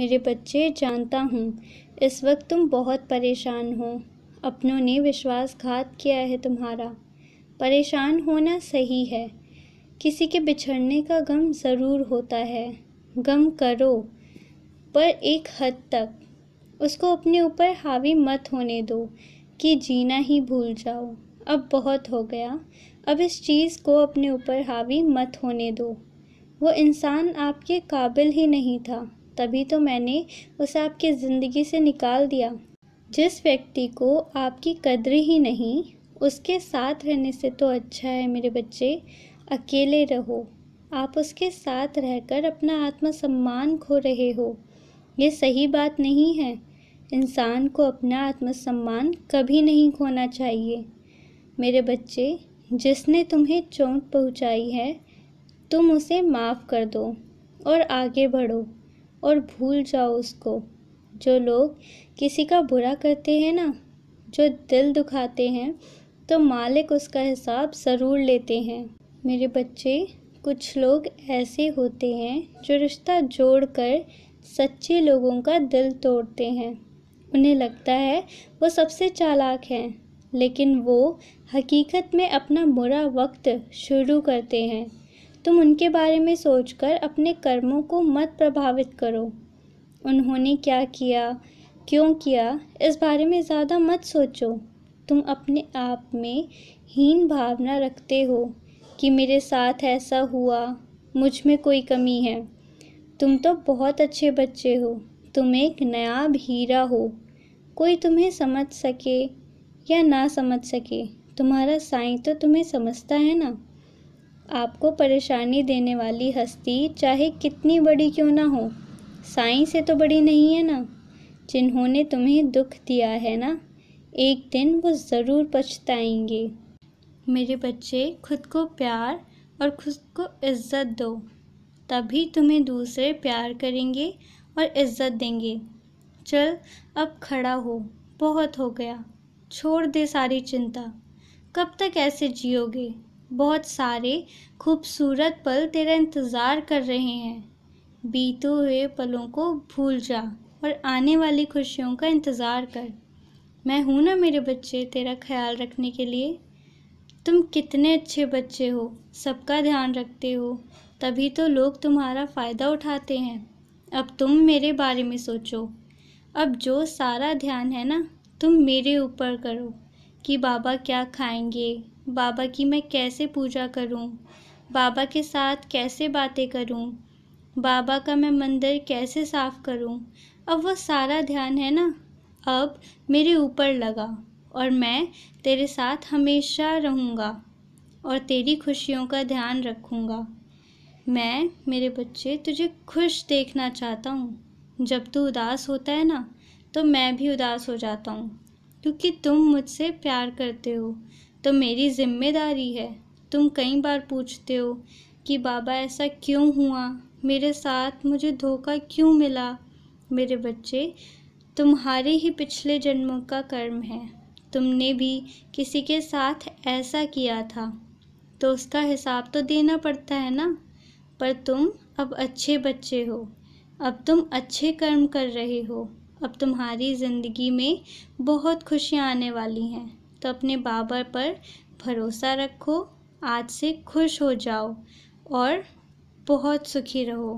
मेरे बच्चे जानता हूँ इस वक्त तुम बहुत परेशान हो अपनों ने विश्वासघात किया है तुम्हारा परेशान होना सही है किसी के बिछड़ने का गम ज़रूर होता है गम करो पर एक हद तक उसको अपने ऊपर हावी मत होने दो कि जीना ही भूल जाओ अब बहुत हो गया अब इस चीज़ को अपने ऊपर हावी मत होने दो वो इंसान आपके काबिल ही नहीं था तभी तो मैंने उसे आपकी ज़िंदगी से निकाल दिया जिस व्यक्ति को आपकी कद्र ही नहीं उसके साथ रहने से तो अच्छा है मेरे बच्चे अकेले रहो आप उसके साथ रहकर अपना आत्मसम्मान खो रहे हो ये सही बात नहीं है इंसान को अपना आत्मसम्मान कभी नहीं खोना चाहिए मेरे बच्चे जिसने तुम्हें चोट पहुंचाई है तुम उसे माफ़ कर दो और आगे बढ़ो और भूल जाओ उसको जो लोग किसी का बुरा करते हैं ना जो दिल दुखाते हैं तो मालिक उसका हिसाब ज़रूर लेते हैं मेरे बच्चे कुछ लोग ऐसे होते हैं जो रिश्ता जोड़ कर सच्चे लोगों का दिल तोड़ते हैं उन्हें लगता है वो सबसे चालाक हैं लेकिन वो हकीकत में अपना बुरा वक्त शुरू करते हैं तुम उनके बारे में सोचकर अपने कर्मों को मत प्रभावित करो उन्होंने क्या किया क्यों किया इस बारे में ज़्यादा मत सोचो तुम अपने आप में हीन भावना रखते हो कि मेरे साथ ऐसा हुआ मुझ में कोई कमी है तुम तो बहुत अच्छे बच्चे हो तुम एक नया हीरा हो कोई तुम्हें समझ सके या ना समझ सके तुम्हारा साईं तो तुम्हें समझता है ना आपको परेशानी देने वाली हस्ती चाहे कितनी बड़ी क्यों ना हो साई से तो बड़ी नहीं है ना जिन्होंने तुम्हें दुख दिया है ना एक दिन वो ज़रूर पछताएंगे मेरे बच्चे खुद को प्यार और खुद को इज्जत दो तभी तुम्हें दूसरे प्यार करेंगे और इज्जत देंगे चल अब खड़ा हो बहुत हो गया छोड़ दे सारी चिंता कब तक ऐसे जियोगे बहुत सारे खूबसूरत पल तेरा इंतज़ार कर रहे हैं बीते हुए पलों को भूल जा और आने वाली खुशियों का इंतज़ार कर मैं हूँ ना मेरे बच्चे तेरा ख्याल रखने के लिए तुम कितने अच्छे बच्चे हो सबका ध्यान रखते हो तभी तो लोग तुम्हारा फ़ायदा उठाते हैं अब तुम मेरे बारे में सोचो अब जो सारा ध्यान है ना तुम मेरे ऊपर करो कि बाबा क्या खाएंगे बाबा की मैं कैसे पूजा करूं, बाबा के साथ कैसे बातें करूं, बाबा का मैं मंदिर कैसे साफ़ करूं। अब वह सारा ध्यान है ना अब मेरे ऊपर लगा और मैं तेरे साथ हमेशा रहूँगा और तेरी खुशियों का ध्यान रखूँगा मैं मेरे बच्चे तुझे खुश देखना चाहता हूँ जब तू उदास होता है ना तो मैं भी उदास हो जाता हूँ क्योंकि तुम मुझसे प्यार करते हो तो मेरी जिम्मेदारी है तुम कई बार पूछते हो कि बाबा ऐसा क्यों हुआ मेरे साथ मुझे धोखा क्यों मिला मेरे बच्चे तुम्हारे ही पिछले जन्मों का कर्म है तुमने भी किसी के साथ ऐसा किया था तो उसका हिसाब तो देना पड़ता है ना पर तुम अब अच्छे बच्चे हो अब तुम अच्छे कर्म कर रहे हो अब तुम्हारी ज़िंदगी में बहुत खुशियाँ आने वाली हैं तो अपने बाबर पर भरोसा रखो आज से खुश हो जाओ और बहुत सुखी रहो